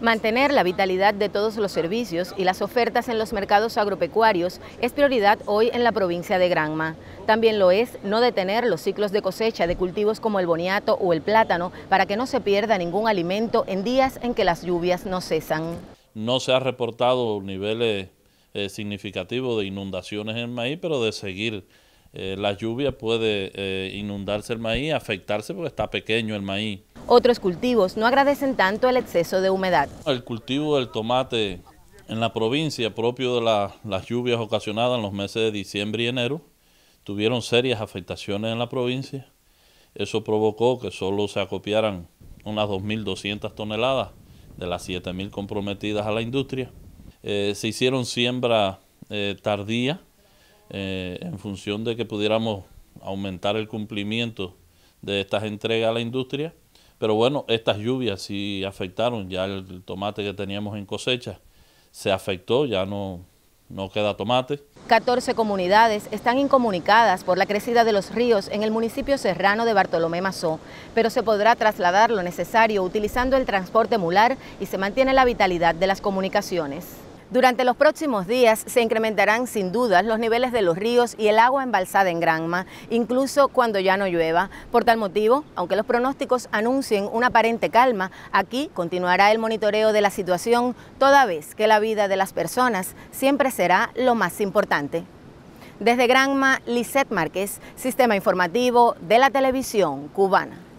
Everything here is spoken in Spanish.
Mantener la vitalidad de todos los servicios y las ofertas en los mercados agropecuarios es prioridad hoy en la provincia de Granma. También lo es no detener los ciclos de cosecha de cultivos como el boniato o el plátano para que no se pierda ningún alimento en días en que las lluvias no cesan. No se ha reportado niveles eh, significativos de inundaciones en maíz, pero de seguir eh, la lluvia puede eh, inundarse el maíz, afectarse porque está pequeño el maíz. Otros cultivos no agradecen tanto el exceso de humedad. El cultivo del tomate en la provincia, propio de las lluvias ocasionadas en los meses de diciembre y enero, tuvieron serias afectaciones en la provincia. Eso provocó que solo se acopiaran unas 2.200 toneladas de las 7.000 comprometidas a la industria. Eh, se hicieron siembra tardías eh, tardía eh, en función de que pudiéramos aumentar el cumplimiento de estas entregas a la industria. Pero bueno, estas lluvias sí afectaron, ya el tomate que teníamos en cosecha se afectó, ya no, no queda tomate. 14 comunidades están incomunicadas por la crecida de los ríos en el municipio serrano de Bartolomé Mazó, pero se podrá trasladar lo necesario utilizando el transporte mular y se mantiene la vitalidad de las comunicaciones. Durante los próximos días se incrementarán sin dudas los niveles de los ríos y el agua embalsada en Granma, incluso cuando ya no llueva. Por tal motivo, aunque los pronósticos anuncien una aparente calma, aquí continuará el monitoreo de la situación, toda vez que la vida de las personas siempre será lo más importante. Desde Granma, Lisette Márquez, Sistema Informativo de la Televisión Cubana.